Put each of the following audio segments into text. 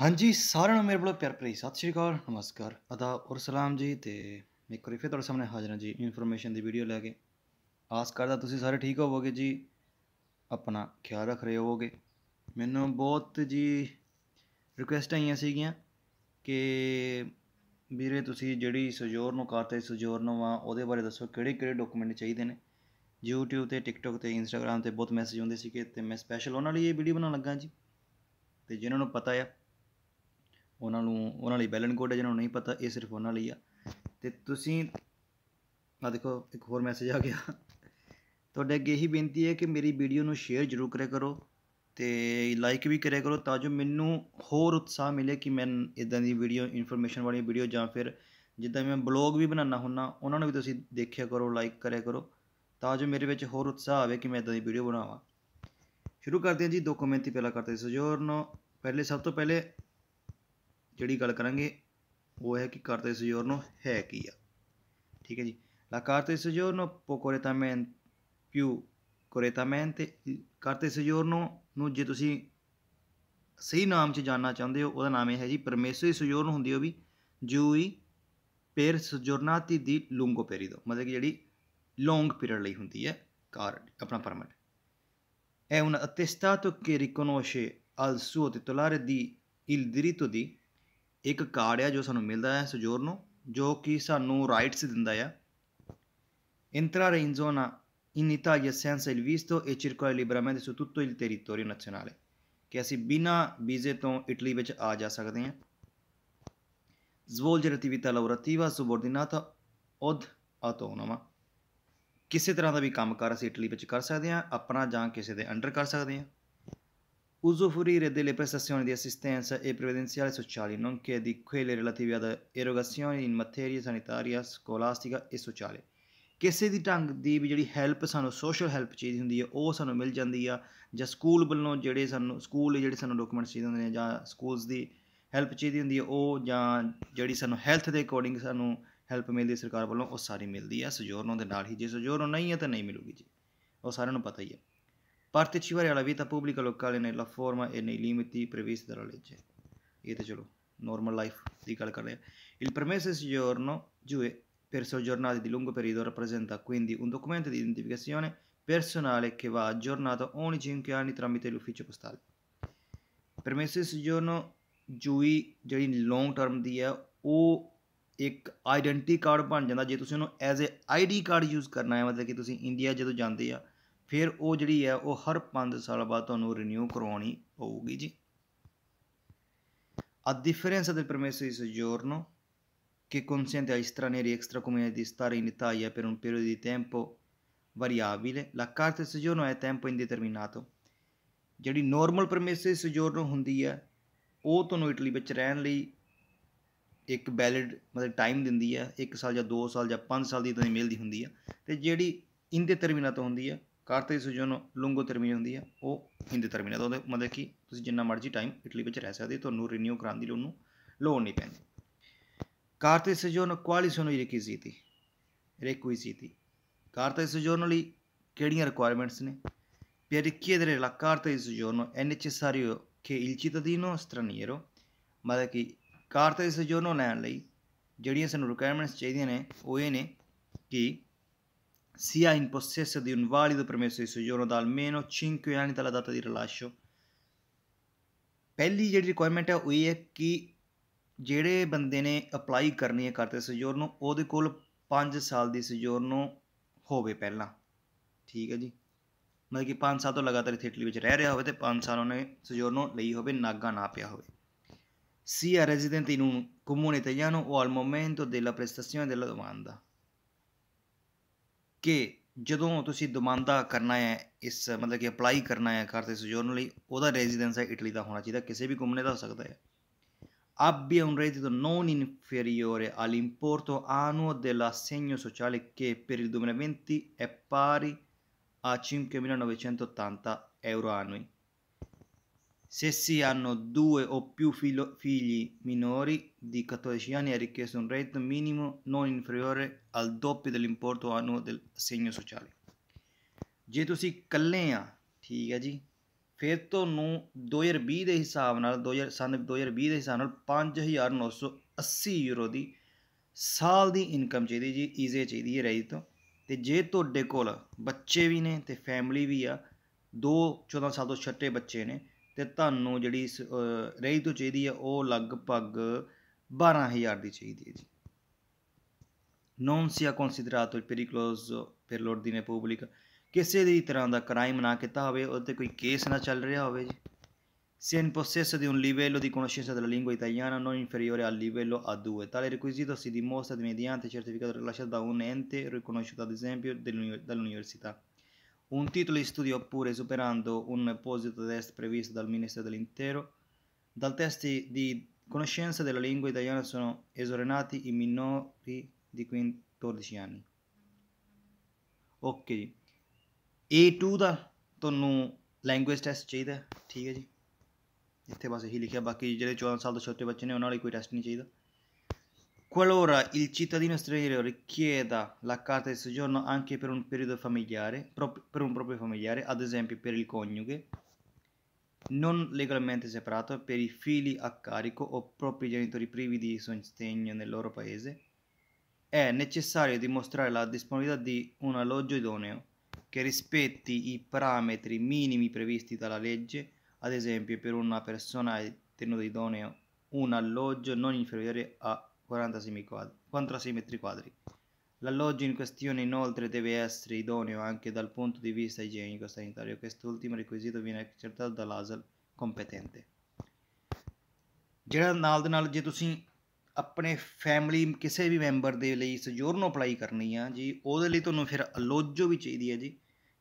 ਹਾਂਜੀ ਸਾਰਿਆਂ ਨੂੰ ਮੇਰੇ ਵੱਲੋਂ ਪਿਆਰ ਭਰੀ ਸਤਿ ਸ਼੍ਰੀ ਅਕਾਲ ਨਮਸਕਾਰ ਅਦਾ ਔਰ ਸਲਾਮ ਜੀ ਤੇ ਮੈਂ ਇੱਕ ਵਾਰੀ ਫਿਰ ਤੁਹਾਡੇ ਸਾਹਮਣੇ ਹਾਜ਼ਰ ਹਾਂ ਜੀ ਇਨਫੋਰਮੇਸ਼ਨ ਦੀ ਵੀਡੀਓ ਲੈ ਕੇ ਆਸ ਕਰਦਾ ਤੁਸੀਂ ਸਾਰੇ ਠੀਕ ਹੋਵੋਗੇ ਜੀ ਆਪਣਾ ਖਿਆਲ ਰੱਖ ਰਹੇ ਹੋਵੋਗੇ ਮੈਨੂੰ ਬਹੁਤ ਜੀ ਰਿਕੁਐਸਟ ਆਈਆਂ ਸੀਗੀਆਂ ਕਿ ਵੀਰੇ ਤੁਸੀਂ ਜਿਹੜੀ ਸਜੋਰ ਨੂੰ ਕਰਤੇ ਸਜੋਰ ਨੂੰ ਆ ਉਹਦੇ ਬਾਰੇ ਦੱਸੋ ਕਿਹੜੇ ਕਿਹੜੇ ਡਾਕੂਮੈਂਟ ਚਾਹੀਦੇ ਨੇ YouTube ਤੇ TikTok ਤੇ Instagram ਤੇ ਬਹੁਤ ਮੈਸੇਜ ਆਉਂਦੇ ਸੀਗੇ ਤੇ ਮੈਂ ਸਪੈਸ਼ਲ ਉਹਨਾਂ ਲਈ ਇਹ ਵੀਡੀਓ ਬਣਾਉਣ ਲੱਗਾ ਜੀ ਤੇ ਜਿਨ੍ਹਾਂ ਨੂੰ ਪਤਾ ਆ ਉਹਨਾਂ ਨੂੰ ਉਹਨਾਂ ਲਈ ਬੈਲਨ ਕੋਡ ਹੈ ਜਿਹਨਾਂ ਨੂੰ ਨਹੀਂ ਪਤਾ ਇਹ ਸਿਰਫ ਉਹਨਾਂ ਲਈ ਆ ਤੇ ਤੁਸੀਂ ਆ ਦੇਖੋ ਇੱਕ ਹੋਰ ਮੈਸੇਜ ਆ ਗਿਆ ਤੁਹਾਡੇ ਅੱਗੇ ਇਹੀ ਬੇਨਤੀ ਹੈ ਕਿ ਮੇਰੀ ਵੀਡੀਓ ਨੂੰ ਸ਼ੇਅਰ ਜ਼ਰੂਰ ਕਰਿਆ ਕਰੋ ਤੇ ਲਾਈਕ ਵੀ ਕਰਿਆ ਕਰੋ ਤਾਂ ਜੋ ਮੈਨੂੰ ਹੋਰ ਉਤਸ਼ਾਹ ਮਿਲੇ ਕਿ ਮੈਂ ਇਦਾਂ ਦੀ ਵੀਡੀਓ ਇਨਫੋਰਮੇਸ਼ਨ ਵਾਲੀ ਵੀਡੀਓ ਜਾਂ ਫਿਰ ਜਿੱਦਾਂ ਮੈਂ ਬਲੌਗ ਵੀ ਬਣਾਉਣਾ ਹੁੰਨਾ ਉਹਨਾਂ ਨੂੰ ਵੀ ਤੁਸੀਂ ਦੇਖਿਆ ਕਰੋ ਲਾਈਕ ਕਰਿਆ ਕਰੋ ਤਾਂ ਜੋ ਮੇਰੇ ਵਿੱਚ ਹੋਰ ਉਤਸ਼ਾਹ ਆਵੇ ਕਿ ਮੈਂ ਇਦਾਂ ਦੀ ਵੀਡੀਓ ਬਣਾਵਾਂ ਸ਼ੁਰੂ ਕਰਦੇ ਹਾਂ ਜੀ ਦੋ ਹੀ ਪਹਿਲਾਂ ਕਰਦੇ ਸੋ ਜੋਰਨੋ ਪਹਿਲੇ ਸਭ ਤੋਂ ਪਹਿਲੇ ਜਿਹੜੀ ਗੱਲ ਕਰਾਂਗੇ ਉਹ ਹੈ ਕਿ ਕਰਤੇ ਸਜੋਰ ਨੂੰ ਹੈ ਕੀ ਆ ਠੀਕ ਹੈ ਜੀ ਲਾ ਕਰਤੇ ਸਜੋਰ ਨੂੰ ਪੋਕੋਰੇਤਾਮੈਂ ਪਿਊ ਕੋਰੇਤਾਮੈਂ ਤੇ ਕਰਤੇ ਸਜੋਰ ਨੂੰ ਨੂੰ ਜੇ ਤੁਸੀਂ ਸਹੀ ਨਾਮ ਚ ਜਾਨਣਾ ਚਾਹੁੰਦੇ ਹੋ ਉਹਦਾ ਨਾਮ ਇਹ ਹੈ ਜੀ ਪਰਮੇਸ਼ਰ ਸਜੋਰ ਨੂੰ ਹੁੰਦੀ ਹੋ ਵੀ ਜੂਈ ਪੇਰ ਸਜੋਰਨਾਤੀ ਦੀ ਲੂੰਗੋ ਪੇਰੀਦੋ ਮਤਲਬ ਕਿ ਜਿਹੜੀ ਲੌਂਗ ਪੀਰੀਅਡ ਲਈ ਹੁੰਦੀ ਹੈ ਕਾਰਡ ਆਪਣਾ ਪਰਮਨੈਂਟ ਐ ਉਹਨਾਂ ਅਤੇ ਸਟਾਟੋ ਕੇ ਰਿਕਨੋਸ਼ੇ ਅਲ ਸੂ ਟਿਟੁਲਾਰ ਦੀ ਇਲ ਦਿਰੀਤੋ ਦੀ ਇੱਕ ਕਾਰਡ ਆ ਜੋ ਸਾਨੂੰ ਮਿਲਦਾ ਹੈ ਨੂੰ ਜੋ ਕਿ ਸਾਨੂੰ ਰਾਈਟਸ ਦਿੰਦਾ ਆ entrare ਰੇਂਜੋਨਾ in in Italia ill ਵਿਸਟੋ visto e circolare ਸੂ su ਇਲ il territorio ਕਿ ਅਸੀਂ ਬਿਨਾ ਵੀਜ਼ੇ ਤੋਂ ਇਟਲੀ ਵਿੱਚ ਆ ਜਾ ਸਕਦੇ ਹਾਂ ਜ਼ਵੋਲਜਰ ਅਤੀਵਿਤਾ ਲੌਰਤੀਵਾ ਸੁਬੋਰਡੀਨਾਟਾ ਉਦ ਆਟੋਨੋਮਾ ਕਿਸੇ ਤਰ੍ਹਾਂ ਦਾ ਵੀ ਕੰਮ ਕਰ ਅਸੀਂ ਇਟਲੀ ਵਿੱਚ ਕਰ ਸਕਦੇ ਹਾਂ ਆਪਣਾ ਜਾਂ ਕਿਸੇ ਦੇ ਅੰਡਰ ਕਰ ਸਕਦੇ ਹਾਂ usufruire delle prestazioni di assistenza e previdenziale sociali, nonché di quelle relative ad erogazioni in materia sanitaria, scolastica e sociale ਕਿਸੇ ਦੀ ਢੰਗ ਦੀ ਵੀ ਜਿਹੜੀ ਹੈਲਪ ਸਾਨੂੰ ਸੋਸ਼ਲ ਹੈਲਪ ਚਾਹੀਦੀ ਹੁੰਦੀ ਹੈ ਉਹ ਸਾਨੂੰ ਮਿਲ ਜਾਂਦੀ ਆ ਜਾਂ ਸਕੂਲ ਵੱਲੋਂ ਜਿਹੜੇ ਸਾਨੂੰ ਸਕੂਲ ਦੇ ਜਿਹੜੇ ਸਾਨੂੰ ਡਾਕੂਮੈਂਟਸ ਚਾਹੀਦੇ ਹੁੰਦੇ ਨੇ ਜਾਂ ਸਕੂਲਸ ਦੀ ਹੈਲਪ ਚਾਹੀਦੀ ਹੁੰਦੀ ਹੈ ਉਹ ਜਾਂ ਜਿਹੜੀ ਸਾਨੂੰ ਹੈਲਥ ਦੇ ਅਕੋਰਡਿੰਗ ਸਾਨੂੰ ਹੈਲਪ ਮਿਲਦੀ ਸਰਕਾਰ ਵੱਲੋਂ ਉਹ ਸਾਰੀ ਮਿਲਦੀ ਆ ਸਜੋਰਨੋਂ ਦੇ ਨਾਲ ਹੀ ਜੇ ਸਜੋਰਨੋਂ ਨਹੀਂ ਹੈ ਤਾਂ ਨਹੀਂ ਮਿਲੂਗੀ ਜੀ ਉਹ ਸਾਰਿਆਂ ਨੂੰ ਪਤਾ ਹੀ ਹੈ partecipare alla vita pubblica locale nella forma e nei limiti previsti dalla legge. Chiedetelo, normal life di Calcarea. Il permesso di soggiorno giù per soggiornati di lungo periodo rappresenta quindi un documento di identificazione personale che va aggiornato ogni 5 anni tramite l'ufficio postale. Permesso di soggiorno giù ਜਿਹੜੀ long term ਦੀ ਹੈ ਉਹ ਇੱਕ ਆਇਡੈਂਟੀ card ਬਣ ਜਾਂਦਾ ਜੇ ਤੁਸੀਂ ਉਹਨੂੰ as a ID card use ਕਰਨਾ ਹੈ ਮਤਲਬ ਕਿ ਤੁਸੀਂ ਇੰਡੀਆ ਜਦੋਂ ਜਾਂਦੇ ਆ ਫਿਰ ਉਹ ਜਿਹੜੀ ਹੈ ਉਹ ਹਰ 5 ਸਾਲ ਬਾਅਦ ਤੁਹਾਨੂੰ ਰੀਨਿਊ ਕਰਵਾਉਣੀ ਪਊਗੀ ਜੀ ਅ ਡਿਫਰੈਂਸ ਅਦਰ ਪਰਮੇਸ਼ਰ ਇਸ ਜੋਰਨੋ ਕਿ ਕੰਸੀਅੰਟ ਇਸ ਤਰ੍ਹਾਂ ਨੇ ਰੀਐਕਸਟਰਾ ਕੁਮੇ ਦੀ ਸਤਾਰ ਇਨਤਾ ਆਇਆ ਪਰ ਉਹ ਪੀਰੀਅਡ ਦੀ ਟੈਂਪੋ ਵਰੀਆਬਲ ਲਾ ਕਾਰਟ ਇਸ ਜੋਰਨੋ ਹੈ ਟੈਂਪੋ ਡਿਟਰਮੀਨਾਟੋ ਜਿਹੜੀ ਨੋਰਮਲ ਪਰਮੇਸ਼ਰ ਇਸ ਜੋਰਨੋ ਹੁੰਦੀ ਹੈ ਉਹ ਤੁਹਾਨੂੰ ਇਟਲੀ ਵਿੱਚ ਰਹਿਣ ਲਈ ਇੱਕ ਵੈਲਿਡ ਮਤਲਬ ਟਾਈਮ ਦਿੰਦੀ ਹੈ 1 ਸਾਲ ਜਾਂ 2 ਸਾਲ ਜਾਂ 5 ਸਾਲ ਦੀ ਤਾਂ ਮਿਲਦੀ ਹੁੰਦੀ ਹੈ ਤੇ ਜਿਹੜੀ ਇਨਡਿਟਰਮੀਨਾਟੋ ਹੁੰਦੀ ਹੈ ਕਾਰਤਿਕ ਸੂਜਨ ਲੁੰਗੋ ਟਰਮੀਨ ਹੁੰਦੀ ਆ ਉਹ ਹਿੰਦੀ ਟਰਮੀਨ ਹੈ ਉਹਦੇ ਮਤਲਬ ਕਿ ਤੁਸੀਂ ਜਿੰਨਾ ਮਰਜ਼ੀ ਟਾਈਮ ਇਟਲੀ ਵਿੱਚ ਰਹਿ ਸਕਦੇ ਤੁਹਾਨੂੰ ਰੀਨਿਊ ਕਰਾਉਣ ਦੀ ਉਹਨੂੰ ਲੋੜ ਨਹੀਂ ਪੈਂਦੀ ਕਾਰਤਿਕ ਸੂਜਨ ਕੁਆਲੀ ਸੋਨੋ ਹੀ ਰਿਕਵਿਜ਼ਿਟੀ ਰਿਕਵਿਜ਼ਿਟੀ ਕਾਰਤਿਕ ਸੂਜਨ ਲਈ ਕਿਹੜੀਆਂ ਰਿਕੁਆਇਰਮੈਂਟਸ ਨੇ per richiedere la carta di soggiorno è necessario che il cittadino straniero ਮਤਲਬ ਕਿ ਕਾਰਤਾ ਦੀ ਸਜੋਨੋ ਲੈਣ ਲਈ ਜਿਹੜੀਆਂ ਸਾਨੂੰ ਰਿਕੁਆਇਰਮੈਂਟਸ ਚਾਹੀਦੀਆਂ ਨੇ ਉਹ ਇਹ ਨੇ ਕਿ sia in possesso di un valido permesso di soggiorno da almeno 5 anni dalla data di rilascio. Pelli di requirement è che एह् ऐ कि जेह्ड़े बंदे ने अप्लाई करनी ऐ कार्ड di ओह्दे कोल पंज साल दी सजोरनो होवे पैह्लां ठीक ऐ जी मतलब कि पंज साल तो लगातार इत्थै इटली बिच रह ਰਿਹਾ ਹੋਵੇ ਤੇ sia residente in un comune italiano o al momento della prestazione della domanda ਕਿ ਜਦੋਂ ਤੁਸੀਂ ਦਮਾਂਦਾ ਕਰਨਾ ਹੈ ਇਸ ਮਤਲਬ ਕਿ ਅਪਲਾਈ ਕਰਨਾ ਹੈ ਘਰ ਦੇ ਸਜੋਰਨ ਲਈ ਉਹਦਾ ਰੈਜ਼ੀਡੈਂਸ ਹੈ ਇਟਲੀ ਦਾ ਹੋਣਾ ਚਾਹੀਦਾ ਕਿਸੇ ਵੀ ਘੁੰਮਣੇ ਦਾ ਹੋ ਸਕਦਾ ਹੈ abbia un reddito non inferiore all'importo annuo dell'assegno sociale che per il 2020 è pari a 5.980 euro annui. se si hanno due o più filo- figli minori di 14 anni è richiesto un reddito minimo non inferiore al doppio dell'importo annuo del segno sociale ਜੇ ਤੁਸੀਂ ਇਕੱਲੇ ਆ ਠੀਕ ਹੈ ਜੀ ਫਿਰ ਤੁਹਾਨੂੰ 2020 ਦੇ ਹਿਸਾਬ ਨਾਲ 2000 ਸਨ 2020 ਦੇ ਹਿਸਾਬ ਨਾਲ 5980 ਯੂਰੋ ਦੀ ਸਾਲ ਦੀ ਇਨਕਮ ਚਾਹੀਦੀ ਜੀ ਈਜ਼ੇ ਚਾਹੀਦੀ ਹੈ ਰੇਜ ਤੋਂ ਤੇ ਜੇ ਤੁਹਾਡੇ ਕੋਲ ਬੱਚੇ ਵੀ ਨੇ ਤੇ ਫੈਮਿਲੀ ਵੀ ਤੇ ਤੁਹਾਨੂੰ ਜਿਹੜੀ ਰਹੀ ਤੋਂ ਚਾਹੀਦੀ ਆ ਉਹ ਲਗਭਗ 12000 ਦੀ ਚਾਹੀਦੀ ਹੈ ਜੀ ਨੋਨ ਸਿਆ ਕਨਸੀਡਰਾਟੋ ਪੇਰੀਕਲੋਸ per l'ordine pubblico ਕਿਸੇ ਦੀ ਤਰ੍ਹਾਂ ਦਾ ਕ੍ਰਾਈਮ ਨਾ ਕੀਤਾ ਹੋਵੇ ਉਹਤੇ ਕੋਈ ਕੇਸ ਨਾ ਚੱਲ ਰਿਹਾ ਹੋਵੇ ਜੀ se in possesso di un livello di conoscenza della lingua italiana non inferiore al livello A2. Tale requisito si dimostra mediante certificato rilasciato da un ente riconosciuto ad esempio dall'università un titolo di studio oppure superando un apposito test previsto dal Ministero dell'Intero. Dal test di conoscenza della lingua italiana sono esorenati i minori di 14 anni. Okay ਜੀ A2 ਦਾ ਤੁਹਾਨੂੰ language test ਚਾਹੀਦਾ ਠੀਕ ਹੈ ਜੀ ਇੱਥੇ ਬਸ ਇਹੀ ਲਿਖਿਆ ਬਾਕੀ ਜਿਹੜੇ 14 ਸਾਲ ਤੋਂ ਛੋਟੇ ਬੱਚੇ ਨੇ ਉਹਨਾਂ ਲਈ ਕੋਈ ਟੈਸਟ ਨਹੀਂ ਚਾਹੀਦਾ Qualora il cittadino straniero richieda la carta di soggiorno anche per un periodo familiare, per un proprio familiare, ad esempio per il coniuge, non legalmente separato, per i figli a carico o propri genitori privi di sostegno nel loro paese, è necessario dimostrare la disponibilità di un alloggio idoneo che rispetti i parametri minimi previsti dalla legge, ad esempio per una persona tenuta idoneo un alloggio non inferiore a 43 quadri. L'alloggio in questione inoltre deve essere idoneo anche dal punto di vista igienico-sanitario, quest'ultimo requisito viene accertato dall'ASL competente. ਜਿਹੜਾ ਨਾਲ ਦੇ ਨਾਲ ਜੇ ਤੁਸੀਂ ਆਪਣੇ family ਕਿਸੇ ਵੀ member ਦੇ ਲਈ ਸਜੋਰਨ ਅਪਲਾਈ ਕਰਨੀ ਆ ਜੀ ਉਹਦੇ ਲਈ ਤੁਹਾਨੂੰ ਫਿਰ ਅਲੋਜੋ ਵੀ ਚਾਹੀਦੀ ਹੈ ਜੀ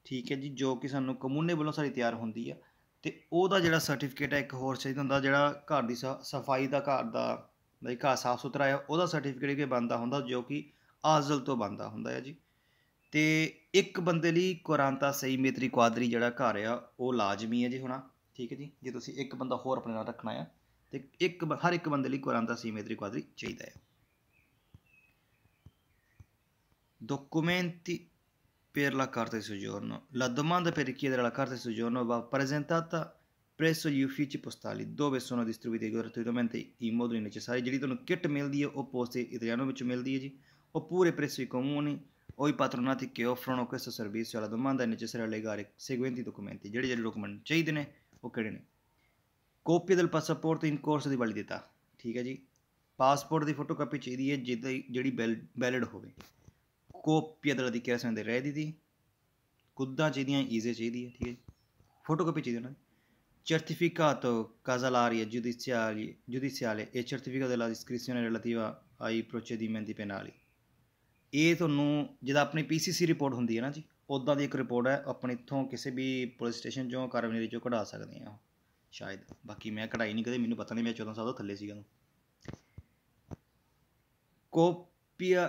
ਠੀਕ ਹੈ ਜੀ ਜੋ ਕਿ ਸਾਨੂੰ ਕਮੂਨੇ ਵੱਲੋਂ ਸਾਰੀ ਤਿਆਰ ਹੁੰਦੀ ਆ ਤੇ ਉਹਦਾ ਜਿਹੜਾ ਸਰਟੀਫਿਕੇਟ ਹੈ ਇੱਕ ਹੋਰ ਚਾਹੀਦਾ ਹੁੰਦਾ ਜਿਹੜਾ ਘਰ ਦੀ ਸਫਾਈ ਦਾ ਘਰ ਦਾ ਬਈ ਘਾਹ ਸਾਫ ਸੁਥਰਾ ਹੈ ਉਹਦਾ ਸਰਟੀਫਿਕੇਟ ਕਿ ਬੰਦਾ ਹੁੰਦਾ ਜੋ ਕਿ ਆਜ਼ਲ ਤੋਂ ਬੰਦਾ ਹੁੰਦਾ ਹੈ ਜੀ ਤੇ ਇੱਕ ਬੰਦੇ ਲਈ ਕੁਰਾਂਤਾ ਸਹੀ ਮੇਤਰੀ ਕੁਆਦਰੀ ਜਿਹੜਾ ਘਰ ਆ ਉਹ ਲਾਜ਼ਮੀ ਹੈ ਜੀ ਹੁਣਾ ਠੀਕ ਹੈ ਜੀ ਜੇ ਤੁਸੀਂ ਇੱਕ ਬੰਦਾ ਹੋਰ ਆਪਣੇ ਨਾਲ ਰੱਖਣਾ ਹੈ ਤੇ ਇੱਕ ਹਰ ਇੱਕ ਬੰਦੇ ਲਈ ਕੁਰਾਂਤਾ ਸਹੀ ਮੇਤਰੀ ਕੁਆਦਰੀ ਚਾਹੀਦਾ ਹੈ ਡਾਕੂਮੈਂਟੀ per ਲਾ carta di soggiorno. La domanda per richiedere la carta di soggiorno presso gli uffici postali dove sono distribuiti gratuitamente i moduli necessari gli ridono kit mail di o posti italiano ਵਿੱਚ ਮਿਲਦੀ ਹੈ oppure presso i comuni o i patronati che offrono questo servizio alla domanda è necessario allegare i seguenti documenti ਜਿਹੜੇ ਜਿਹੜੇ document ਚਾਹੀਦੇ ਨੇ o carine copia del passaporto in corso di validità ਠੀਕ ਹੈ ਜੀ ਪਾਸਪੋਰਟ ਦੀ ਫੋਟੋਕਾਪੀ ਚਾਹੀਦੀ ਹੈ ਜਿਹਦੀ ਜਿਹੜੀ ਵੈਲਿਡ ਹੋਵੇ copy del dichiarazione dei redditi ਕੁੱਦਾਂ ਚਾਹੀਦੀਆਂ ਈਜ਼ੇ ਚਾਹੀਦੀ ਹੈ ਠੀਕ ਹੈ ਫੋਟੋਕਾਪੀ ਚਾਹੀਦੀ ਉਹਨਾਂ ਦੀ certificato Casalaria e giudiziale e certificato della discrezione relativa ai procedimenti penali ਇਹ ਤੁਹਾਨੂੰ ਜਿਹਦਾ ਆਪਣੀ ਪੀਸੀਸੀ ਰਿਪੋਰਟ ਹੁੰਦੀ ਹੈ ਨਾ ਜੀ ਉਦਾਂ ਦੀ ਇੱਕ ਰਿਪੋਰਟ ਹੈ ਆਪਣੇ ਇੱਥੋਂ ਕਿਸੇ ਵੀ ਪੁਲਿਸ ਸਟੇਸ਼ਨ ਚੋਂ ਕਾਰਬਨੇਰੀ ਚੋਂ ਕਢਾ ਸਕਦੇ ਆ ਸ਼ਾਇਦ ਬਾਕੀ ਮੈਂ ਕਢਾਈ ਨਹੀਂ ਕਦੇ ਮੈਨੂੰ ਪਤਾ ਨਹੀਂ ਮੈਂ 14 ਸਾਲ ਤੋਂ ਥੱਲੇ ਸੀਗਾ ਕੋਪੀਆ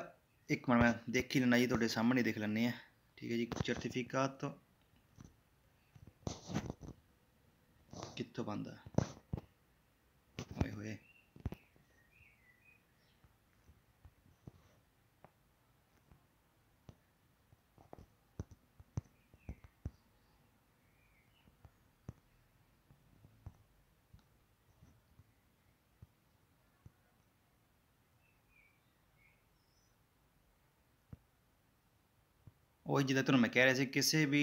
ਇੱਕ ਮਿੰਟ ਮੈਂ ਦੇਖ ਹੀ ਲੈਣਾ ਜੀ ਤੁਹਾਡੇ ਸਾਹਮਣੇ ਦੇਖ ਲੈਣੇ ਆ ਠੀਕ ਹੈ ਜੀ ਸਰਟੀਫਿਕੇਟ ਕਿੱਥੋਂ ਬੰਦਾ ਓਏ ਹੋਏ ਉਹ ਜਿਹਦਾ ਤੁਹਾਨੂੰ ਮੈਂ ਕਹਿ ਰਿਹਾ ਸੀ ਕਿਸੇ ਵੀ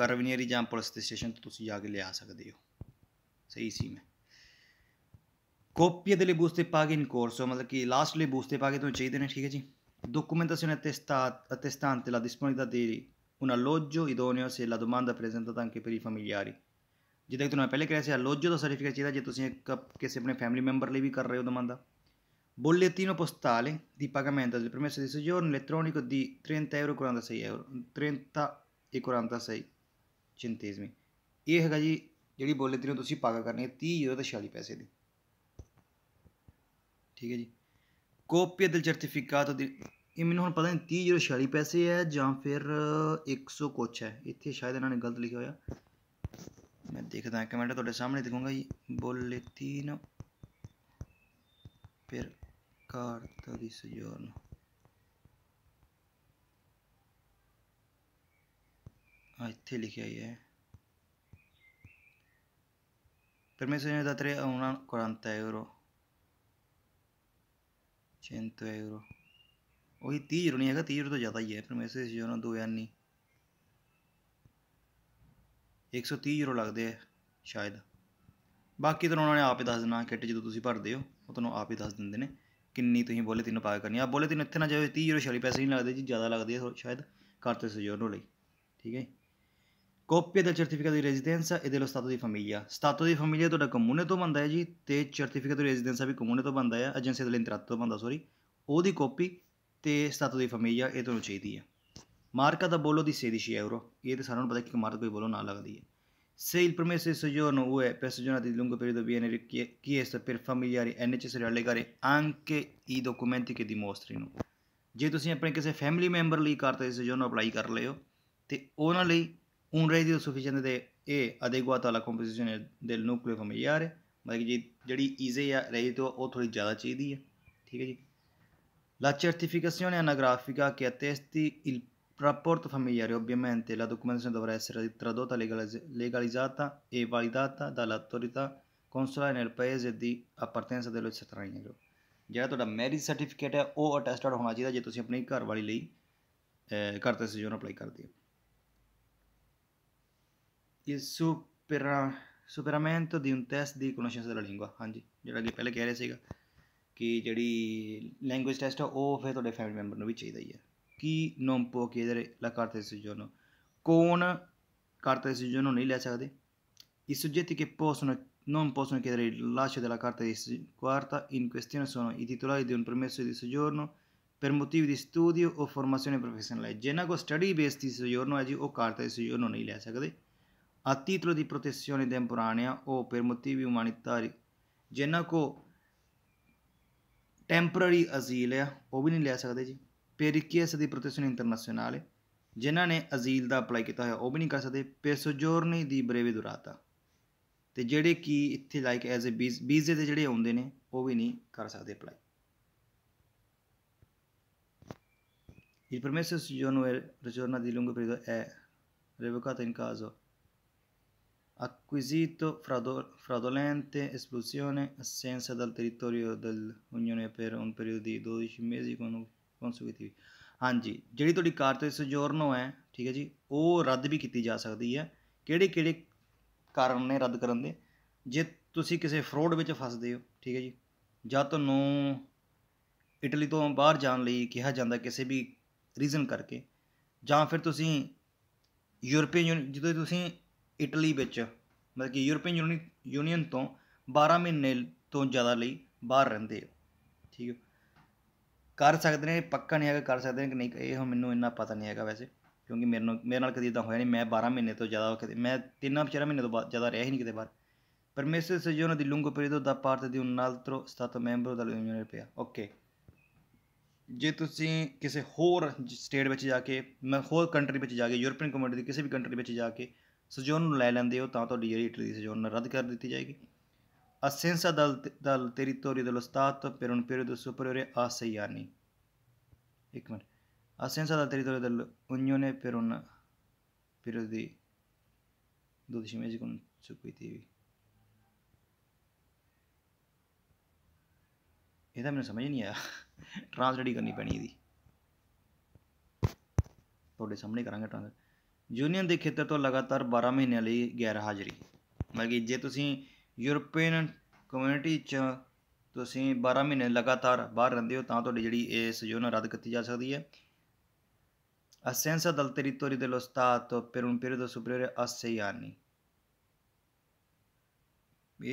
कार्रवाइनियर जहाँ पुलिस स्टेशन तो तुम जाके लिया सकते हो सही इसी में ਕਾਪੀਆਂ ਦੇ ਲਈ ਬੂਸਤੇ ਪਾ ਕੇ ਇਨਕੋਰਸੋ ਮਤਲਬ ਕਿ ਲਾਸਟ ਲਈ ਬੂਸਤੇ ਪਾ ਕੇ ਤੁਹਾਨੂੰ ਚਾਹੀਦੇ ਨੇ ਠੀਕ ਹੈ ਜੀ documentazione attestata, attestante la disponibilità di un alloggio idoneo se la domanda è presentata anche per i familiari ਜਿੱਦਾਂ ਕਿ ਤੁਹਾਨੂੰ ਪਹਿਲੇ ਕਿਹਾ ਸੀ ਅਲੋਜੋ ਦਾ ਸਰਟੀਫਿਕੇਟ ਚਾਹੀਦਾ ਜੇ ਤੁਸੀਂ ਇੱਕ ਕਿਸੇ ਆਪਣੇ ਫੈਮਿਲੀ ਮੈਂਬਰ ਲਈ ਵੀ ਕਰ ਰਹੇ domanda bollettino postale di pagamento del permesso di soggiorno elettronico di 30 euro e 46 euro 30 e 46 ਚਿੰਤੇਜ਼ਮੀ ਇਹ ਹੈਗਾ ਜੀ ਜਿਹੜੀ ਬੋਲੇ ਤੈਨੂੰ ਤੁਸੀਂ ਪਾਗਾ ਕਰਨੀ ਹੈ 30 ਯੂਰੋ ਤੇ 46 ਪੈਸੇ ਦੀ ਠੀਕ ਹੈ ਜੀ ਕੋਪੀਆ ਦਿਲ ਸਰਟੀਫਿਕਾਟ ਦੀ ਇਹ ਮੈਨੂੰ ਹੁਣ ਪਤਾ ਨਹੀਂ 30 ਯੂਰੋ 46 ਪੈਸੇ ਹੈ ਜਾਂ ਫਿਰ 100 ਕੁਛ ਹੈ ਇੱਥੇ ਸ਼ਾਇਦ ਇਹਨਾਂ ਨੇ ਗਲਤ ਲਿਖਿਆ ਹੋਇਆ ਮੈਂ ਦੇਖਦਾ ਹਾਂ ਕਮੈਂਟ ਤੁਹਾਡੇ ਸਾਹਮਣੇ ਦਿਖਾਉਂਗਾ ਜੀ ਬੋਲੇ 3 ਫਿਰ ਕਾਰ ਦੀ ਸਜੋਰਨ ਇੱਥੇ ਲਿਖਿਆ ਹੀ ਹੈ Permesso da 3 a 1, 40 euro वही तीह यूरो नहीं है तीह यूरो तो ज़्यादा ही है परमेसर इस यूरो दो यानी एक सौ तीस यूरो लगते है शायद बाकी तो उन्होंने आप ही दस देना किट जो तुम भर दे तो आप ही दस देंगे ने किन्नी तुम बोले तीनों पाया करनी आप बोले तीन इतने ना जाओ तीस यूरो छाली पैसे नहीं लगते जी ज़्यादा लगते शायद करते तो ठीक है Copia del certificato di residenza e dello stato di famiglia. Stato di famiglia ਤੁਹਾਡਾ ਕਮੂਨੇ ਤੋਂ ਬੰਦਾ ਹੈ ਜੀ certificato di residenza di comune ਤੋਂ ਬੰਦਾ ਹੈ ਏਜੰਸੀ ਦੇ ਇੰਤਰਾਤ ਤੋਂ ਬੰਦਾ ਸੌਰੀ ਉਹਦੀ ਕਾਪੀ stato di famiglia ਇਹ ਤੁਹਾਨੂੰ ਚਾਹੀਦੀ ਹੈ ਮਾਰਕਾ ਦਾ ਬੋਲੋ ਦੀ 16 euro ਇਹ ਤੇ ਸਾਰਿਆਂ ਨੂੰ ਪਤਾ ਕਿ ਮਾਰਕਾ ਕੋਈ ਬੋਲੋ ਨਾ ਲੱਗਦੀ Se il permesso di soggiorno UE per soggiornati di lungo periodo viene richiesto per familiari è necessario allegare anche i documenti che dimostrino ਜੇ ਤੁਸੀਂ ਆਪਣੇ se family member ਲਈ carta di soggiorno ਅਪਲਾਈ ਕਰ ਲਏ ਹੋ ਤੇ ਉਹਨਾਂ un reddito sufficiente e adeguato alla composizione del nucleo familiare ma che gli इजे ऐ रेही तो ओह् थोह्ड़ी La certificazione anagrafica che attesti il rapporto familiare, ovviamente la documentazione dovrà essere tradotta, legalizzata e validata dall'autorità consolare nel paese di appartenenza dello straniero. जेह्ड़ा थुआढ़ा marriage certificate ऐ ओह् अटैस्टड होना चाहिदा जे तुस अपनी घर वाली लेई घर दे सजोन अप्लाई करदे ओ il supera, superamento di un test di conoscenza della lingua हाँ जी जेह्ड़ा कि पैह्लें कह रहे सीगा कि जेह्ड़ी लैंग्वेज टेस्ट ऐ ओह् फिर थुआढ़े फैमिली मैंबर बी चाहिदा ही ऐ कि chiedere la carta di soggiorno con carta di soggiorno non le i soggetti che possono non possono chiedere il rilascio della carta di quarta in questione sono i titolari di un permesso di soggiorno per motivi di studio o formazione professionale जिन्ना को study di soggiorno o carta di soggiorno card दी a titolo di protezione temporanea o per motivi umanitari, ਜਿਨ੍ਹਾਂ ਕੋ temporary ਅਜ਼ੀਲ ਹੈ ਉਹ ਵੀ ਨਹੀਂ ਲੈ ਸਕਦੇ ਜੀ ਪੇ ਰਿਕੁਐਸਟ ਦੀ ਪ੍ਰੋਟੈਕਸ਼ਨ ਇੰਟਰਨੈਸ਼ਨਲ ਹੈ ਜਿਨ੍ਹਾਂ ਨੇ ਅਜ਼ੀਲ ਦਾ ਅਪਲਾਈ ਕੀਤਾ ਹੋਇਆ ਉਹ ਵੀ ਨਹੀਂ ਕਰ ਸਕਦੇ ਪੇ ਸੋਜੋਰਨੀ ਦੀ ਬਰੇਵੇ ਦੁਰਾਤਾ ਤੇ ਜਿਹੜੇ ਕਿ ਇੱਥੇ ਲਾਈਕ ਐਜ਼ ਅ ਵੀਜ਼ੇ ਦੇ ਜਿਹੜੇ ਆਉਂਦੇ ਨੇ ਉਹ ਵੀ ਨਹੀਂ ਕਰ ਸਕਦੇ apply Il permesso di soggiorno e ritorno di lungo periodo è revocato in caso acquisito fraudolente espulsione, assenza dal territorio dell'Unione per un periodo di 12 mesi consecutivi ਹਾਂਜੀ ਜਿਹੜੀ ਤੁਹਾਡੀ ਕਾਰ ਤੇ ਸਜੋਰਨੋ ਹੈ ਠੀਕ ਹੈ ਜੀ ਉਹ ਰੱਦ ਵੀ ਕੀਤੀ ਜਾ ਸਕਦੀ ਹੈ ਕਿਹੜੇ ਕਿਹੜੇ ਕਾਰਨ ਨੇ ਰੱਦ ਕਰਨ ਦੇ ਜੇ ਤੁਸੀਂ ਕਿਸੇ ਫਰੋਡ ਵਿੱਚ ਫਸਦੇ ਹੋ ਠੀਕ ਹੈ ਜੀ ਜਾਂ ਤੁਹਾਨੂੰ ਇਟਲੀ ਤੋਂ ਬਾਹਰ ਜਾਣ ਲਈ ਕਿਹਾ ਜਾਂਦਾ ਕਿਸੇ ਵੀ ਰੀਜ਼ਨ ਕਰਕੇ ਜਾਂ ਫਿਰ ਤੁਸੀਂ ਯੂਰਪੀਅਨ ਜਦੋਂ ਤੁਸੀਂ ਇਟਲੀ ਵਿੱਚ ਮਤਲਬ ਕਿ ਯੂਰਪੀਅਨ ਯੂਨੀਅਨ ਤੋਂ 12 ਮਹੀਨੇ ਤੋਂ ਜ਼ਿਆਦਾ ਲਈ ਬਾਹਰ ਰਹਿੰਦੇ ਹੋ ਠੀਕ ਹੈ ਕਰ ਸਕਦੇ ਨੇ ਪੱਕਾ ਨਹੀਂ ਹੈਗਾ ਕਰ ਸਕਦੇ ਨੇ ਕਿ ਨਹੀਂ ਇਹ ਮੈਨੂੰ ਇੰਨਾ ਪਤਾ ਨਹੀਂ ਹੈਗਾ ਵੈਸੇ ਕਿਉਂਕਿ ਮੇਰੇ ਨਾਲ ਮੇਰੇ ਨਾਲ ਕਦੀ ਇਦਾਂ ਹੋਇਆ ਨਹੀਂ ਮੈਂ 12 ਮਹੀਨੇ ਤੋਂ ਜ਼ਿਆਦਾ ਕਦੇ ਮੈਂ ਤਿੰਨਾਂ ਚਾਰਾਂ ਮਹੀਨੇ ਤੋਂ ਜ਼ਿਆਦਾ ਰਿਹਾ ਹੀ ਨਹੀਂ ਕਿਤੇ ਬਾਹਰ Permesso di ਦੀ di lungo ਦਾ da ਦੀ di un ਮੈਂਬਰ ਦਾ membro dell'Unione Europea. ਓਕੇ ਜੇ ਤੁਸੀਂ ਕਿਸੇ ਹੋਰ ਸਟੇਟ ਵਿੱਚ ਜਾ ਕੇ ਮੈਂ ਹੋਰ ਕੰਟਰੀ ਵਿੱਚ ਜਾ ਕੇ ਯੂਰਪੀਅਨ ਕਮਿਊਨਿਟੀ ਦੀ ਕਿਸੇ ਵੀ ਕੰਟਰੀ ਵਿੱਚ ਜਾ ਕੇ ਸਜੋਨ ਨੂੰ ਲੈ ਲੈਂਦੇ ਹੋ ਤਾਂ ਤੁਹਾਡੀ ਜਿਹੜੀ ਇਟਲੀ ਦੀ ਸਜੋਨ ਨੂੰ ਰੱਦ ਕਰ ਦਿੱਤੀ ਜਾਏਗੀ ਅਸੈਂਸ ਅਦਲ ਦਲ ਟੈਰੀਟੋਰੀ ਦੇ ਲਸਤਾਤ ਪਰਨ ਪਰ ਦੇ ਸੁਪਰੀਅਰ ਆਸਿਆਨੀ ਇੱਕ ਮਿੰਟ ਅਸੈਂਸ ਅਦਲ ਟੈਰੀਟੋਰੀ ਦੇ ਉਨਿਓਨੇ ਪਰਨ ਪਰ ਦੇ ਦੋ ਦਿਸ਼ਾ ਮੇਜ ਕੋਨ ਚੁਕੀ ਤੀ ਇਹਦਾ ਮੈਨੂੰ ਸਮਝ ਨਹੀਂ ਆਇਆ ਟ੍ਰਾਂਸਲੇਟ ਕਰਨੀ ਪੈਣੀ ਇਹਦੀ ਤੁਹਾਡੇ ਸਾਹਮਣੇ ਕਰਾਂਗੇ ਟ੍ਰਾਂਸਲੇਟ ਯੂਨੀਅਨ ਦੇ ਖੇਤਰ ਤੋਂ ਲਗਾਤਾਰ 12 ਮਹੀਨਿਆਂ ਲਈ ਗੈਰ ਹਾਜ਼ਰੀ ਮਤਲਬ ਕਿ ਜੇ ਤੁਸੀਂ ਯੂਰਪੀਅਨ ਕਮਿਊਨਿਟੀ 'ਚ ਤੁਸੀਂ 12 ਮਹੀਨੇ ਲਗਾਤਾਰ ਬਾਹਰ ਰਹਿੰਦੇ ਹੋ ਤਾਂ ਤੁਹਾਡੀ ਜਿਹੜੀ ਇਸ ਯੋਜਨਾ ਰੱਦ ਕੀਤੀ ਜਾ ਸਕਦੀ ਹੈ ascenso dal territorio dello Stato per un periodo superiore a 6 anni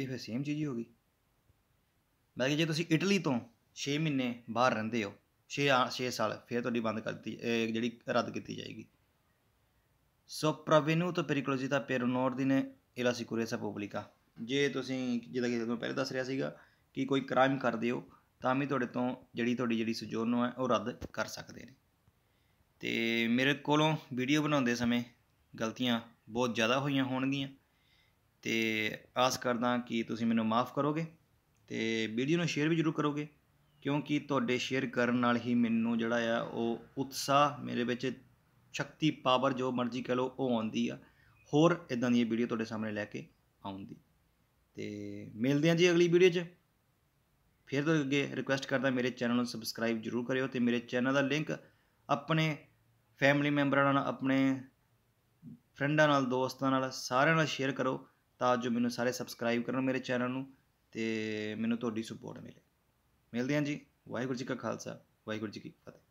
ਇਹ ਫਿਰ ਸੇਮ ਚੀਜ਼ ਹੀ ਹੋ ਗਈ ਮਤਲਬ ਕਿ ਜੇ ਤੁਸੀਂ ਇਟਲੀ ਤੋਂ 6 ਮਹੀਨੇ ਬਾਹਰ ਰਹਿੰਦੇ ਹੋ 6 6 ਸਾਲ ਫਿਰ ਤੁਹਾਡੀ ਬੰਦ ਕਰ ਦਿੱਤੀ ਜਿਹੜੀ ਰੱਦ ਕੀਤੀ ਜਾਏਗੀ sopravvenuto pericolosità ਪੇਰ ਨੋਰਦਿਨੇ ordine e la sicurezza ਜੇ ਤੁਸੀਂ ਜਿਦਾ ਕਿ ਤੁਹਾਨੂੰ ਪਹਿਲੇ ਦੱਸ ਰਿਹਾ ਸੀਗਾ ਕਿ ਕੋਈ ਕ੍ਰਾਈਮ ਕਰਦੇ ਹੋ ਤਾਂ ਵੀ ਤੁਹਾਡੇ ਤੋਂ ਜਿਹੜੀ ਤੁਹਾਡੀ ਜਿਹੜੀ ਸਜੋਨੋ ਹੈ ਉਹ ਰੱਦ ਕਰ ਸਕਦੇ ਨੇ ਤੇ ਮੇਰੇ ਕੋਲੋਂ ਵੀਡੀਓ ਬਣਾਉਂਦੇ ਸਮੇਂ ਗਲਤੀਆਂ ਬਹੁਤ ਜ਼ਿਆਦਾ ਹੋਈਆਂ ਹੋਣਗੀਆਂ ਤੇ ਆਸ ਕਰਦਾ ਕਿ ਤੁਸੀਂ ਮੈਨੂੰ ਮਾਫ ਕਰੋਗੇ ਤੇ ਵੀਡੀਓ ਨੂੰ ਸ਼ੇਅਰ ਵੀ ਜ਼ਰੂਰ ਕਰੋਗੇ ਕਿਉਂਕਿ ਤੁਹਾਡੇ ਸ਼ੇਅਰ ਕਰਨ ਨਾਲ ਹੀ ਮੈਨੂੰ ਜਿਹੜਾ ਆ ਉਹ ਉਤਸ਼ਾਹ ਮੇਰੇ ਵਿੱਚ ਸ਼ਕਤੀ ਪਾਵਰ ਜੋ ਮਰਜ਼ੀ ਕਹ ਲੋ ਉਹ ਆਉਂਦੀ ਆ ਹੋਰ ਇਦਾਂ ਦੀਆਂ ਵੀਡੀਓ ਤੁਹਾਡੇ ਸਾਹਮਣੇ ਲੈ ਕੇ ਆਉਂਦੀ ਤੇ ਮਿਲਦੇ ਆ ਜੀ ਅਗਲੀ ਵੀਡੀਓ 'ਚ ਫਿਰ ਤੋਂ ਅੱਗੇ ਰਿਕੁਐਸਟ ਕਰਦਾ ਮੇਰੇ ਚੈਨਲ ਨੂੰ ਸਬਸਕ੍ਰਾਈਬ ਜਰੂਰ ਕਰਿਓ ਤੇ ਮੇਰੇ ਚੈਨਲ ਦਾ ਲਿੰਕ ਆਪਣੇ ਫੈਮਿਲੀ ਮੈਂਬਰਾਂ ਨਾਲ ਆਪਣੇ ਫਰੈਂਡਾਂ ਨਾਲ ਦੋਸਤਾਂ ਨਾਲ ਸਾਰਿਆਂ ਨਾਲ ਸ਼ੇਅਰ ਕਰੋ ਤਾਂ ਜੋ ਮੈਨੂੰ ਸਾਰੇ ਸਬਸਕ੍ਰਾਈਬ ਕਰਨ ਮੇਰੇ ਚੈਨਲ ਨੂੰ ਤੇ ਮੈਨੂੰ ਤੁਹਾਡੀ ਸਪੋਰਟ ਮਿਲੇ ਮਿਲਦੇ ਆ ਜੀ ਵਾਹਿਗੁਰੂ ਜੀ ਕਾ ਖਾਲਸਾ ਵਾਹਿਗੁਰੂ ਜੀ ਕੀ ਫਤਿਹ